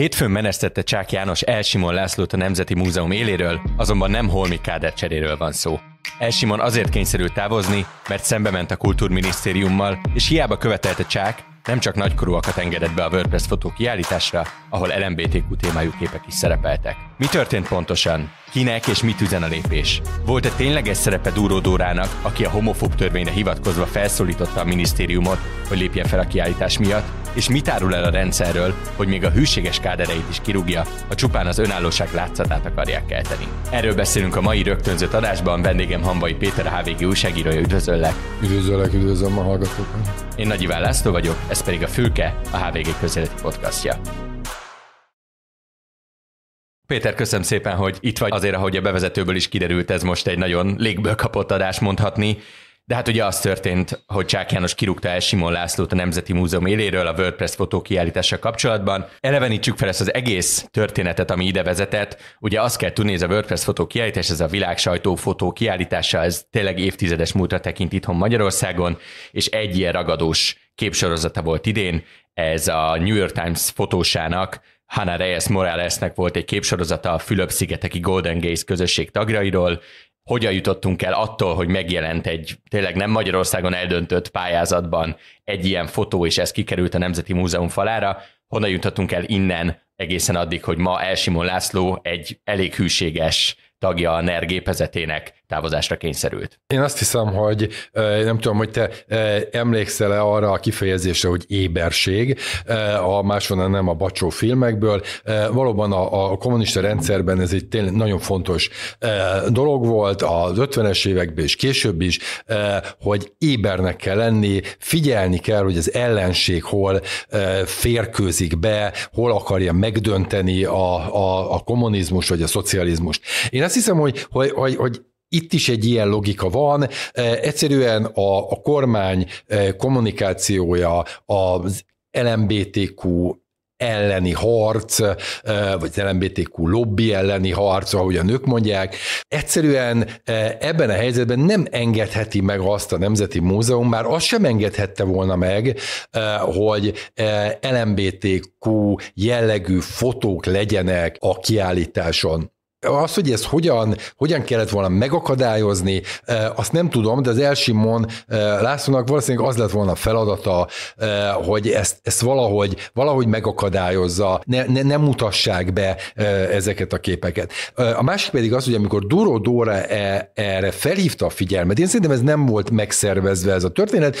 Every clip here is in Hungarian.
Hétfőn menesztette Csák János Elsimon Lászlót a Nemzeti Múzeum éléről, azonban nem Holmi Káder cseréről van szó. Elsimon azért kényszerült távozni, mert szembe ment a kultúrminisztériummal, és hiába követelte Csák, nem csak nagykorúakat engedett be a WordPress fotó kiállításra, ahol LMBTQ témájú képek is szerepeltek. Mi történt pontosan? Kinek és mit üzen a lépés? Volt-e tényleges szerepe Dúró Dórának, aki a homofób törvényre hivatkozva felszólította a minisztériumot, hogy lépje fel a kiállítás miatt, és mit árul el a rendszerről, hogy még a hűséges kádereit is kirúgja, ha csupán az önállóság látszatát akarják kelteni. Erről beszélünk a mai rögtönzött adásban, vendégem Hambai Péter, a HVG újságírója, üdvözöllek! Üdvözöllek, üdvözlöm a hallgatókat! Én Nagy Iván László vagyok, ez pedig a Fülke, a HVG közéleti podcastja. Péter, köszönöm szépen, hogy itt vagy. Azért, ahogy a bevezetőből is kiderült, ez most egy nagyon légből kapott adás mondhatni. De hát ugye az történt, hogy Csák János kirúgta el Simon Lászlót a Nemzeti Múzeum éléről a WordPress fotókiállítása kapcsolatban. Elevenítsük fel ezt az egész történetet, ami ide vezetett. Ugye azt kell tudni, ez a WordPress kiállítás, ez a világ sajtó kiállítása, ez tényleg évtizedes múltra tekint itthon Magyarországon, és egy ilyen ragadós képsorozata volt idén, ez a New York Times fotósának Hannah Reyes Moralesnek volt egy képsorozata a Fülöp-szigeteki Golden Gaze közösség tagjairól, hogyan jutottunk el attól, hogy megjelent egy tényleg nem Magyarországon eldöntött pályázatban egy ilyen fotó, és ez kikerült a Nemzeti Múzeum falára, honnan jutottunk el innen egészen addig, hogy ma Elsimon László egy elég hűséges tagja a NER gépezetének, távozásra kényszerült. Én azt hiszem, hogy nem tudom, hogy te emlékszel-e arra a kifejezésre, hogy éberség, a máshonnan nem a bacsó filmekből. Valóban a, a kommunista rendszerben ez egy tényleg nagyon fontos dolog volt az 50-es években és később is, hogy ébernek kell lenni, figyelni kell, hogy az ellenség hol férkőzik be, hol akarja megdönteni a, a, a kommunizmus vagy a szocializmust. Én azt hiszem, hogy, hogy, hogy, hogy itt is egy ilyen logika van. E, egyszerűen a, a kormány e, kommunikációja, az LMBTQ elleni harc, e, vagy az LMBTQ lobby elleni harc, ahogy a nők mondják. Egyszerűen ebben a helyzetben nem engedheti meg azt a Nemzeti Múzeum, már azt sem engedhette volna meg, hogy LMBTQ jellegű fotók legyenek a kiállításon az, hogy ezt hogyan, hogyan kellett volna megakadályozni, e, azt nem tudom, de az Elsimon e, Lászlónak valószínűleg az lett volna feladata, e, hogy ezt, ezt valahogy, valahogy megakadályozza, ne, ne, ne mutassák be ezeket a képeket. A másik pedig az, hogy amikor Duro Dóra erre felhívta a figyelmet, én szerintem ez nem volt megszervezve ez a történet,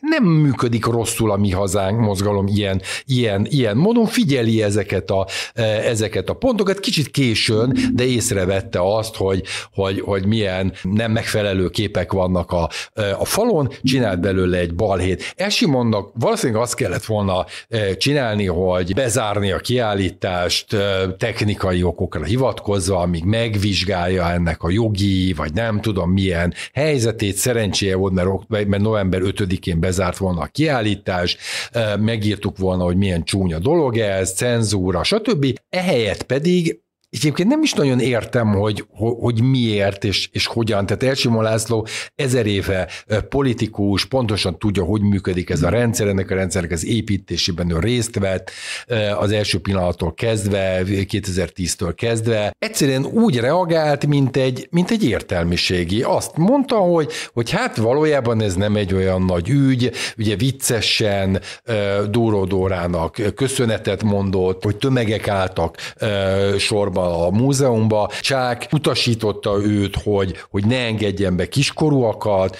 nem működik rosszul a mi hazánk mozgalom ilyen, ilyen, ilyen módon, figyeli ezeket a, ezeket a pontokat, kicsit későn, de észrevette azt, hogy, hogy, hogy milyen nem megfelelő képek vannak a, a falon, csinált belőle egy balhét. Esimonnak valószínűleg azt kellett volna csinálni, hogy bezárni a kiállítást technikai okokra hivatkozva, amíg megvizsgálja ennek a jogi, vagy nem tudom milyen helyzetét. Szerencséje volt, mert, mert november 5-én bezárt volna a kiállítás, megírtuk volna, hogy milyen csúnya dolog ez, cenzúra, stb. Ehelyett pedig és egyébként nem is nagyon értem, hogy, hogy miért és, és hogyan. Tehát Elsimo László ezer éve politikus, pontosan tudja, hogy működik ez a rendszer, ennek a rendszernek az építésében ő részt vett, az első pillanattól kezdve, 2010-től kezdve. Egyszerűen úgy reagált, mint egy, mint egy értelmiségi. Azt mondta, hogy, hogy hát valójában ez nem egy olyan nagy ügy, ugye viccesen Dóró Dórának köszönetet mondott, hogy tömegek álltak sorban a múzeumba. Csák utasította őt, hogy, hogy ne engedjen be kiskorúakat,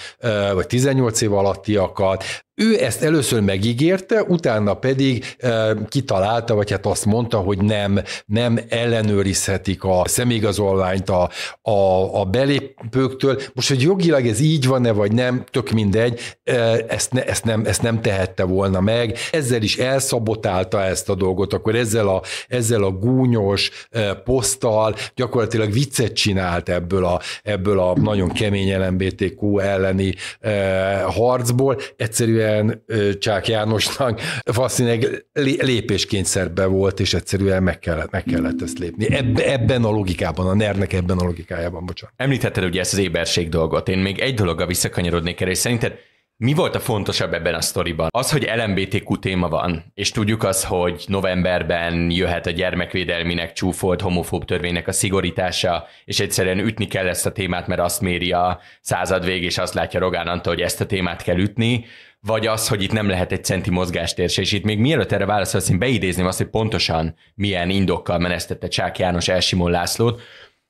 vagy 18 év alattiakat, ő ezt először megígérte, utána pedig e, kitalálta, vagy hát azt mondta, hogy nem, nem ellenőrizhetik a személyigazolványt a, a, a belépőktől. Most, hogy jogilag ez így van-e, vagy nem, tök mindegy, e, ezt, ne, ezt, nem, ezt nem tehette volna meg. Ezzel is elszabotálta ezt a dolgot, akkor ezzel a, ezzel a gúnyos e, poszttal gyakorlatilag viccet csinált ebből a, ebből a nagyon kemény LMBTQ elleni e, harcból. Egyszerűen egyszerűen Csák Jánosnak valószínűleg lépéskényszerbe volt, és egyszerűen meg kellett, meg kellett ezt lépni. Ebben a logikában, a nernek ebben a logikájában, bocsánat. Említetted ugye ezt az éberség dolgot. Én még egy dologgal visszakanyarodnék erre, és szerinted mi volt a fontosabb ebben a sztoriban? Az, hogy LMBTQ téma van, és tudjuk az, hogy novemberben jöhet a gyermekvédelminek csúfolt homofób törvénynek a szigorítása, és egyszerűen ütni kell ezt a témát, mert azt méri a század vég, és azt látja Rogán Antal, hogy ezt a témát kell ütni vagy az, hogy itt nem lehet egy centi mozgástérse, és itt még mielőtt erre válaszolsz, én beidézném azt, hogy pontosan milyen indokkal menesztette Csák János Simon Lászlót.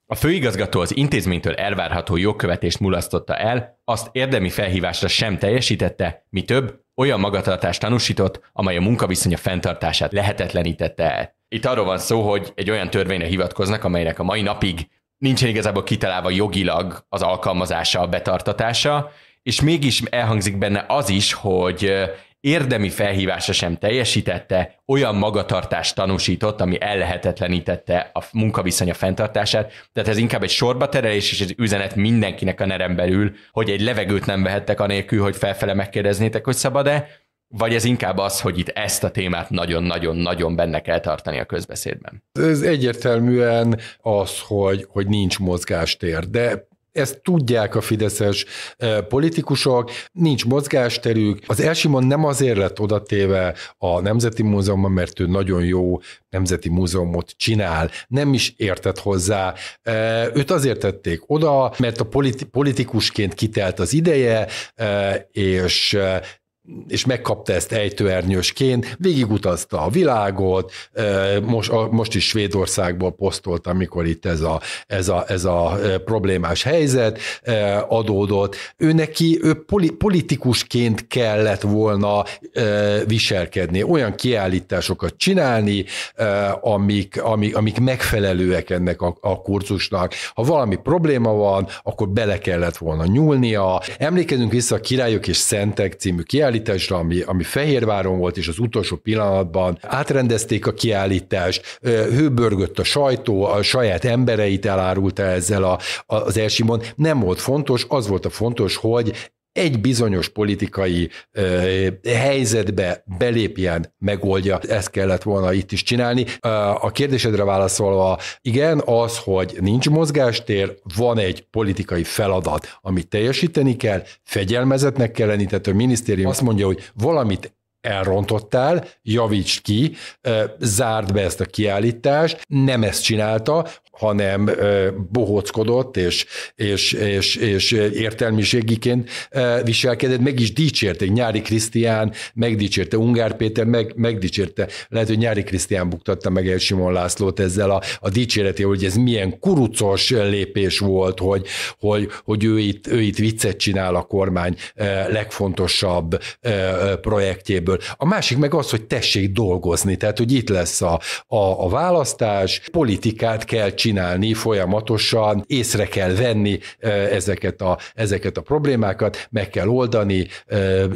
A főigazgató az intézménytől elvárható jogkövetést mulasztotta el, azt érdemi felhívásra sem teljesítette, mi több, olyan magatartást tanúsított, amely a munkaviszonya fenntartását lehetetlenítette el. Itt arról van szó, hogy egy olyan törvényre hivatkoznak, amelynek a mai napig nincsen igazából kitalálva jogilag az alkalmazása, a betartatása, és mégis elhangzik benne az is, hogy érdemi felhívása sem teljesítette, olyan magatartást tanúsított, ami ellehetetlenítette a munkaviszonya fenntartását. Tehát ez inkább egy sorba terelés és egy üzenet mindenkinek a nerem belül, hogy egy levegőt nem vehettek anélkül, hogy felfele megkérdeznétek, hogy szabad-e, vagy ez inkább az, hogy itt ezt a témát nagyon-nagyon-nagyon benne kell tartani a közbeszédben? Ez egyértelműen az, hogy, hogy nincs mozgástér, de ezt tudják a fideszes e, politikusok, nincs mozgásterük. Az Elsimon nem azért lett odatéve a Nemzeti Múzeumban, mert ő nagyon jó Nemzeti Múzeumot csinál, nem is értett hozzá. E, őt azért tették oda, mert a politikusként kitelt az ideje, e, és és megkapta ezt ejtőernyősként, végigutazta a világot, most, most is Svédországból posztolt, amikor itt ez a, ez a, ez a problémás helyzet adódott. Ő neki, ő politikusként kellett volna viselkedni, olyan kiállításokat csinálni, amik, amik, amik megfelelőek ennek a, a kurzusnak. Ha valami probléma van, akkor bele kellett volna nyúlnia. Emlékezünk vissza a Királyok és Szentek című kiállításokat, kiállításra, ami, ami Fehérváron volt, és az utolsó pillanatban átrendezték a kiállítást, hőbörgött a sajtó, a saját embereit elárulta ezzel a, az elsimon. Nem volt fontos, az volt a fontos, hogy egy bizonyos politikai helyzetbe belépjen, megoldja. Ezt kellett volna itt is csinálni. A kérdésedre válaszolva, igen, az, hogy nincs mozgástér, van egy politikai feladat, amit teljesíteni kell, fegyelmezetnek kell lenni, tehát a minisztérium azt mondja, hogy valamit elrontottál, javítsd ki, zárd be ezt a kiállítást, nem ezt csinálta, hanem bohóckodott, és, és, és, és értelmiségiként viselkedett, meg is dicsérték. Nyári Krisztián megdicsérte, Ungár Péter meg, megdicsérte. Lehet, hogy Nyári Krisztián buktatta meg el Simon Lászlót ezzel a, a dicséreti, hogy ez milyen kurucos lépés volt, hogy, hogy, hogy ő, itt, ő itt viccet csinál a kormány legfontosabb projektjében egyből. A másik meg az, hogy tessék dolgozni, tehát hogy itt lesz a, a, a választás, politikát kell csinálni folyamatosan, észre kell venni ezeket a, ezeket a problémákat, meg kell oldani,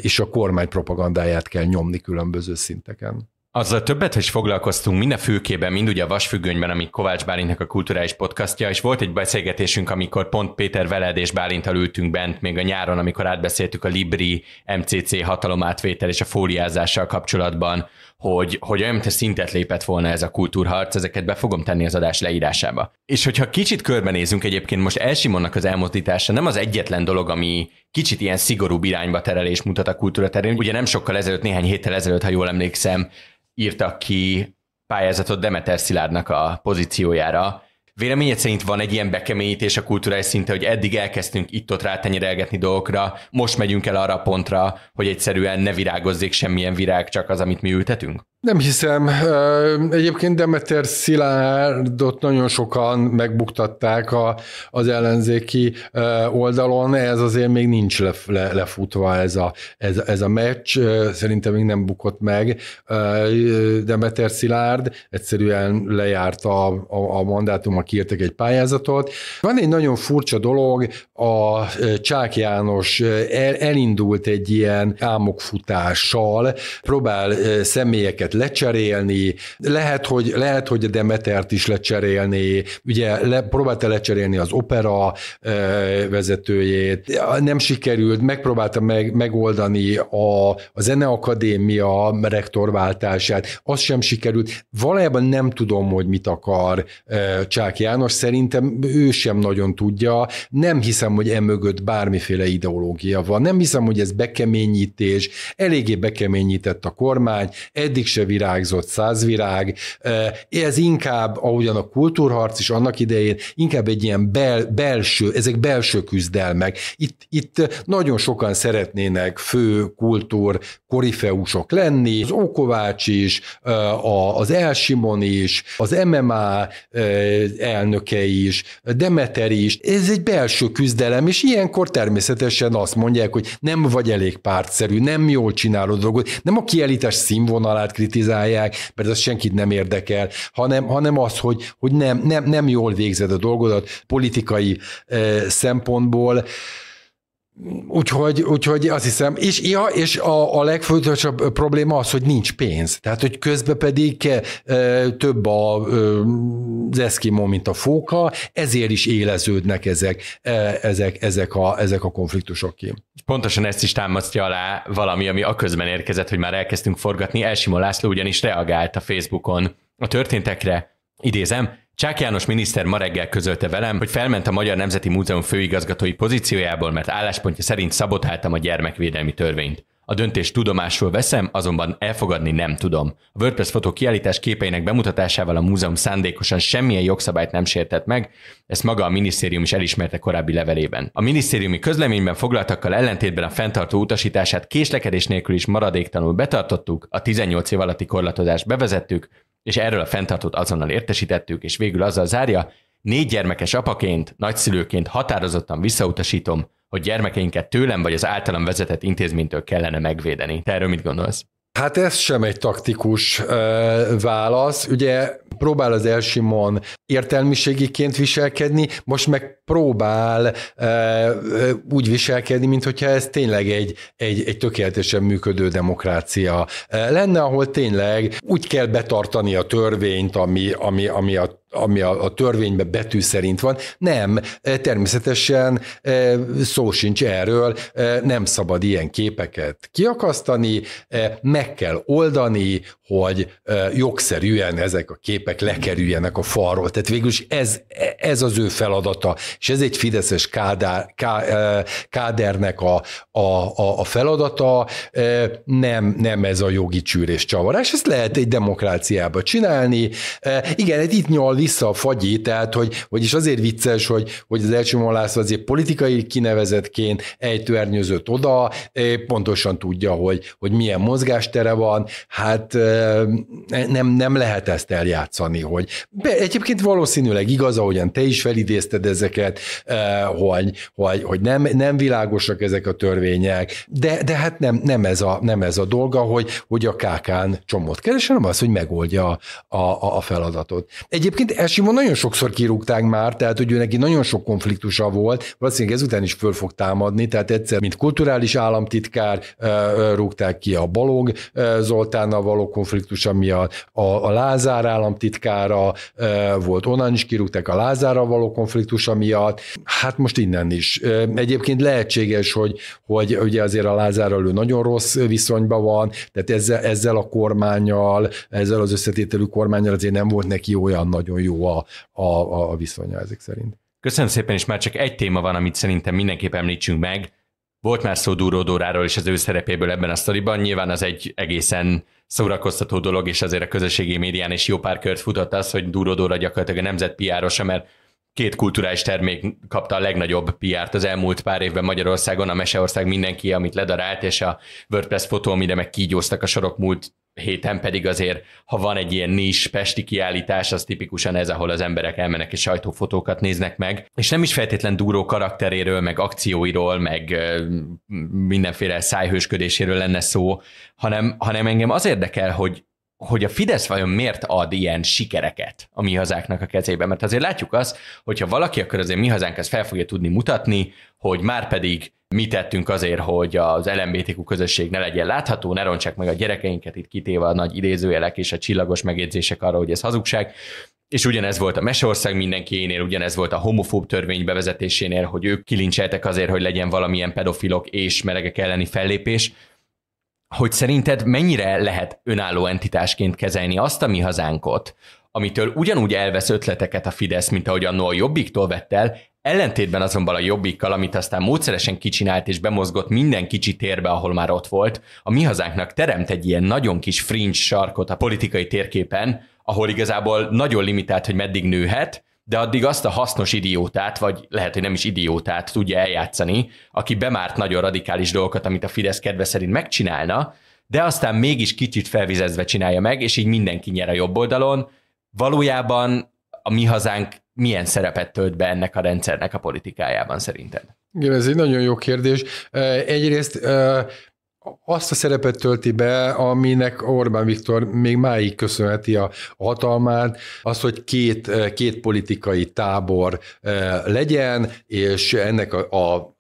és a kormány propagandáját kell nyomni különböző szinteken. Azzal többet is foglalkoztunk minden főkében, mind ugye a Vasfüggönyben, ami Kovács Bálintnak a kulturális podcastja, és volt egy beszélgetésünk, amikor pont Péter veled és Bálintal ültünk bent még a nyáron, amikor átbeszéltük a Libri MCC hatalomátvétel és a fóliázással kapcsolatban, hogy, hogy olyan, mint szintet lépett volna ez a kultúrharc, ezeket be fogom tenni az adás leírásába. És hogyha kicsit körbenézünk egyébként, most Elsimonnak az elmozdítása nem az egyetlen dolog, ami kicsit ilyen szigorú irányba terelés mutat a kultúra terén. Ugye nem sokkal ezelőtt, néhány héttel ezelőtt, ha jól emlékszem, írtak ki pályázatot Demeter Szilárdnak a pozíciójára, Véleményed szerint van egy ilyen bekeményítés a kulturális szinte, hogy eddig elkezdtünk itt-ott rátenyerelgetni dolgokra, most megyünk el arra a pontra, hogy egyszerűen ne virágozzék semmilyen virág, csak az, amit mi ültetünk? Nem hiszem. Egyébként Demeter Szilárdot nagyon sokan megbuktatták a, az ellenzéki oldalon, ez azért még nincs le, le, lefutva ez a, ez, ez a meccs, szerintem még nem bukott meg. Demeter Szilárd egyszerűen lejárt a, a, a a kiírtak egy pályázatot. Van egy nagyon furcsa dolog, a Csák János el, elindult egy ilyen álmokfutással, próbál személyeket lecserélni, lehet, hogy, lehet, hogy a Demetert is lecserélni, ugye le, próbálta lecserélni az opera vezetőjét, nem sikerült, megpróbálta meg, megoldani a, a Zeneakadémia rektorváltását, az sem sikerült. Valójában nem tudom, hogy mit akar Csák János, szerintem ő sem nagyon tudja. Nem hiszem, hogy emögött bármiféle ideológia van. Nem hiszem, hogy ez bekeményítés. Eléggé bekeményített a kormány, eddig se virágzott százvirág. Ez inkább, ahogyan a kultúrharc is annak idején, inkább egy ilyen bel, belső, ezek belső küzdelmek. Itt, itt nagyon sokan szeretnének fő kultúr korifeusok lenni, az Ókovács is, az Elsimon is, az MMA elnökei is, Demeteri is. Ez egy belső küzdelem, és ilyenkor természetesen azt mondják, hogy nem vagy elég pártszerű, nem jól csinálod dolgot, nem a kielítás színvonalát kritizálják, mert ez senkit nem érdekel, hanem, hanem az, hogy, hogy nem, nem, nem jól végzed a dolgodat politikai eh, szempontból. Úgyhogy, úgyhogy azt hiszem, és, ja, és a, a legfontosabb probléma az, hogy nincs pénz. Tehát, hogy közben pedig e, több a, e, az eszkimó, mint a fóka, ezért is éleződnek ezek, e, ezek, ezek, a, ezek a konfliktusok ki. Pontosan ezt is támasztja alá valami, ami a közben érkezett, hogy már elkezdtünk forgatni. Elsimo László ugyanis reagált a Facebookon a történtekre, idézem, Csák János miniszter ma reggel közölte velem, hogy felment a Magyar Nemzeti Múzeum főigazgatói pozíciójából, mert álláspontja szerint szabotáltam a gyermekvédelmi törvényt. A döntést tudomásul veszem, azonban elfogadni nem tudom. A WordPress fotó kiállítás képeinek bemutatásával a múzeum szándékosan semmilyen jogszabályt nem sértett meg, ezt maga a minisztérium is elismerte korábbi levelében. A minisztériumi közleményben foglaltakkal ellentétben a fenntartó utasítását késlekedés nélkül is maradéktanul betartottuk, a 18 év alatti korlátozást bevezettük, és erről a fenntartót azonnal értesítettük, és végül azzal zárja, négy gyermekes apaként, nagyszülőként határozottan visszautasítom, hogy gyermekeinket tőlem vagy az általam vezetett intézménytől kellene megvédeni. Te erről mit gondolsz? Hát ez sem egy taktikus ö, válasz. Ugye próbál az elsimon értelmiségiként viselkedni, most meg próbál e, úgy viselkedni, mintha ez tényleg egy, egy, egy tökéletesen működő demokrácia lenne, ahol tényleg úgy kell betartani a törvényt, ami, ami, ami a ami a, a törvényben betű szerint van. Nem, természetesen szó sincs erről, nem szabad ilyen képeket kiakasztani, meg kell oldani, hogy jogszerűen ezek a képek képek lekerüljenek a falról. Tehát végülis ez, ez az ő feladata, és ez egy fideszes kádár, ká, kádernek a, a, a, a feladata, nem, nem ez a jogi csűrés csavarás, ezt lehet egy demokráciába csinálni. Igen, hát itt nyal vissza a fagyi, tehát hogy, vagyis azért vicces, hogy, hogy az első László azért politikai kinevezetként ejtőernyőzött oda, pontosan tudja, hogy, hogy milyen mozgástere van, hát nem, nem lehet ezt eljátszani játszani, hogy be, egyébként valószínűleg igaz, ahogyan te is felidézted ezeket, eh, hogy, hogy, hogy nem, nem világosak ezek a törvények, de, de hát nem, nem, ez a, nem ez a dolga, hogy, hogy a kákán csomót keres, hanem az, hogy megoldja a, a, a feladatot. Egyébként Elsimon nagyon sokszor kirúgták már, tehát hogy ő neki nagyon sok konfliktusa volt, valószínűleg ezután is föl fog támadni, tehát egyszer, mint kulturális államtitkár eh, eh, rúgták ki a Balog Zoltánnal való konfliktusa miatt, a, a Lázár állam államtitkára, volt onnan is kirúgták a Lázára való konfliktusa miatt. Hát most innen is. Egyébként lehetséges, hogy, hogy ugye azért a Lázárral ő nagyon rossz viszonyban van, tehát ezzel, ezzel a kormányjal, ezzel az összetételű kormányjal azért nem volt neki olyan nagyon jó a, a, a viszonya ezek szerint. Köszönöm szépen, és már csak egy téma van, amit szerintem mindenképp említsünk meg, volt már szó Dúró Dóráról és az ő szerepéből ebben a sztoriban, nyilván az egy egészen szórakoztató dolog, és azért a közösségi médián is jó pár kört futott az, hogy Dúró Dóra gyakorlatilag a nemzet pr mert két kulturális termék kapta a legnagyobb pr az elmúlt pár évben Magyarországon, a Meseország mindenki, amit ledarált, és a WordPress fotó, amire meg kígyóztak a sorok múlt héten pedig azért, ha van egy ilyen nis pesti kiállítás, az tipikusan ez, ahol az emberek elmennek és sajtófotókat néznek meg, és nem is feltétlen duró karakteréről, meg akcióiról, meg mindenféle szájhősködéséről lenne szó, hanem, hanem engem az érdekel, hogy, hogy a Fidesz vajon miért ad ilyen sikereket a mi hazánknak a kezébe? Mert azért látjuk azt, hogyha valaki, akkor azért mi hazánk ezt fel fogja tudni mutatni, hogy már pedig mi tettünk azért, hogy az LMBTQ közösség ne legyen látható, ne roncsák meg a gyerekeinket, itt kitéve a nagy idézőjelek és a csillagos megjegyzések arra, hogy ez hazugság. És ugyanez volt a Meseország mindenkiénél, ugyanez volt a homofób törvény bevezetésénél, hogy ők kilincseltek azért, hogy legyen valamilyen pedofilok és melegek elleni fellépés. Hogy szerinted mennyire lehet önálló entitásként kezelni azt a mi hazánkot, amitől ugyanúgy elvesz ötleteket a Fidesz, mint ahogy annó a Jobbiktól vett el, Ellentétben azonban a jobbikkal, amit aztán módszeresen kicsinált és bemozgott minden kicsi térbe, ahol már ott volt, a mi hazánknak teremt egy ilyen nagyon kis fringe sarkot a politikai térképen, ahol igazából nagyon limitált, hogy meddig nőhet, de addig azt a hasznos idiótát, vagy lehet, hogy nem is idiótát tudja eljátszani, aki bemárt nagyon radikális dolgokat, amit a Fidesz kedve szerint megcsinálna, de aztán mégis kicsit felvizezve csinálja meg, és így mindenki nyer a jobb oldalon. Valójában a mi hazánk milyen szerepet tölt be ennek a rendszernek a politikájában szerinted? Igen, ez egy nagyon jó kérdés. Egyrészt azt a szerepet tölti be, aminek Orbán Viktor még máig köszönheti a hatalmát, az, hogy két, két politikai tábor legyen, és ennek a, a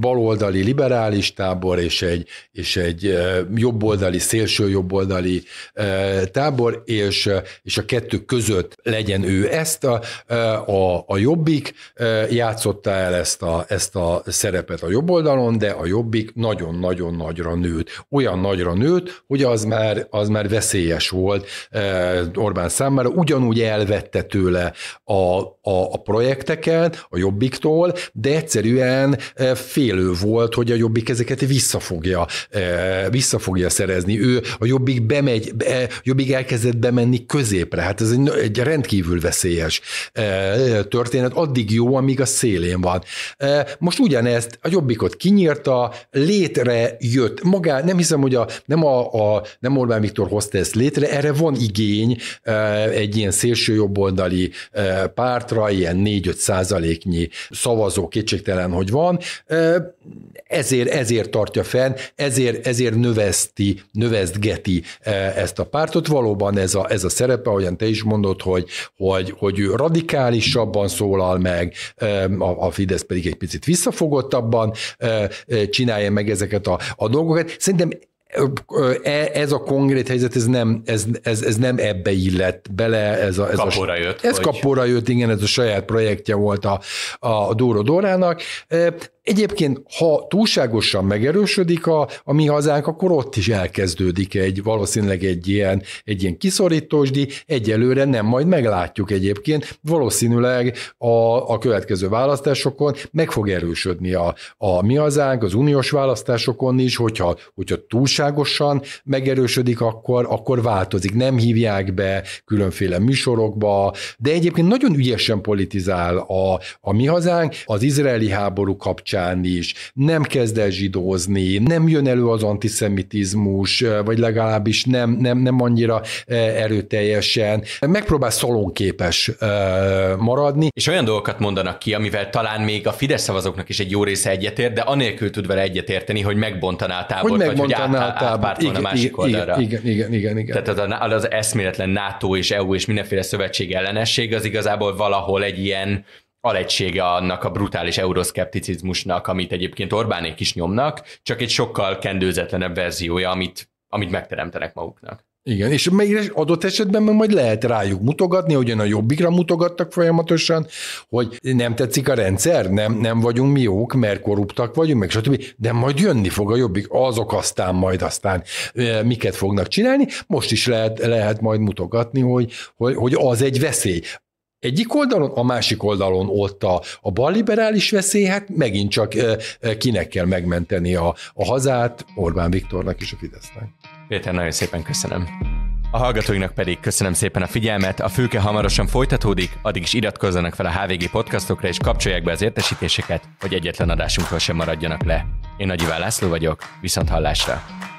baloldali liberális tábor és egy, és egy jobboldali, szélső jobboldali tábor, és, és a kettő között legyen ő. Ezt a, a, a jobbik játszotta el ezt a, ezt a szerepet a jobboldalon, de a jobbik nagyon-nagyon nagyra nőtt. Olyan nagyra nőtt, hogy az már, az már veszélyes volt Orbán számára, ugyanúgy elvette tőle a, a, a projekteket a jobbiktól, de egyszerűen félő volt, hogy a jobbik ezeket vissza fogja, e, vissza fogja szerezni. Ő a jobbik bemegy, a jobbik elkezdett bemenni középre. Hát ez egy, egy rendkívül veszélyes e, történet. Addig jó, amíg a szélén van. E, most ugyanezt a jobbikot kinyírta, létre jött magá, nem hiszem, hogy a, nem, a, a, nem Orbán Viktor hozta ezt létre, erre van igény egy ilyen szélső jobboldali pártra, ilyen 4-5 százaléknyi szavazó kétségtelen, hogy van, ezért, ezért tartja fenn, ezért, ezért növeszti, növesztgeti ezt a pártot. Valóban ez a, ez a szerepe, ahogyan te is mondod, hogy, hogy, hogy ő radikálisabban szólal meg, a, a Fidesz pedig egy picit visszafogottabban csinálja meg ezeket a, a dolgokat. Szerintem e, ez a konkrét helyzet, ez nem, ez, ez, ez nem ebbe illett bele. Ez, a, ez kapóra a, jött. Ez vagy? kapóra jött, igen, ez a saját projektje volt a, a Dóró Dórának. Egyébként, ha túlságosan megerősödik a, a mi hazánk, akkor ott is elkezdődik egy valószínűleg egy ilyen, egy ilyen kiszorítósdi, egyelőre nem, majd meglátjuk egyébként, valószínűleg a, a következő választásokon meg fog erősödni a, a mi hazánk, az uniós választásokon is, hogyha, hogyha túlságosan megerősödik, akkor, akkor változik, nem hívják be különféle műsorokba, de egyébként nagyon ügyesen politizál a, a mi hazánk, az izraeli háború kapcsán kapcsán is, nem kezd el zsidózni, nem jön elő az antiszemitizmus, vagy legalábbis nem, nem, nem annyira erőteljesen, megpróbál szalonképes maradni. És olyan dolgokat mondanak ki, amivel talán még a Fidesz szavazóknak is egy jó része egyetért, de anélkül tud vele egyetérteni, hogy megbontaná a tábort, hogy megbontaná vagy hogy át, tábor. átpárt volna igen, másik igen, oldalra. Igen, igen, igen, igen. Tehát az, az eszméletlen NATO és EU és mindenféle szövetség ellenesség az igazából valahol egy ilyen alegysége annak a brutális euroszkepticizmusnak, amit egyébként Orbánék is nyomnak, csak egy sokkal kendőzetlenebb verziója, amit, amit megteremtenek maguknak. Igen, és még adott esetben meg majd lehet rájuk mutogatni, ugyan a jobbikra mutogattak folyamatosan, hogy nem tetszik a rendszer, nem, nem vagyunk mi jók, mert korruptak vagyunk, meg stb. De majd jönni fog a jobbik, azok aztán majd aztán miket fognak csinálni. Most is lehet, lehet majd mutogatni, hogy, hogy, hogy az egy veszély egyik oldalon, a másik oldalon ott a, a balliberális veszély, hát megint csak kinek kell megmenteni a, a hazát, Orbán Viktornak és a Fidesznek. Péter, nagyon szépen köszönöm. A hallgatóinknak pedig köszönöm szépen a figyelmet, a fülke hamarosan folytatódik, addig is iratkozzanak fel a HVG podcastokra és kapcsolják be az értesítéseket, hogy egyetlen adásunkról sem maradjanak le. Én Nagy Iván László vagyok, viszont hallásra!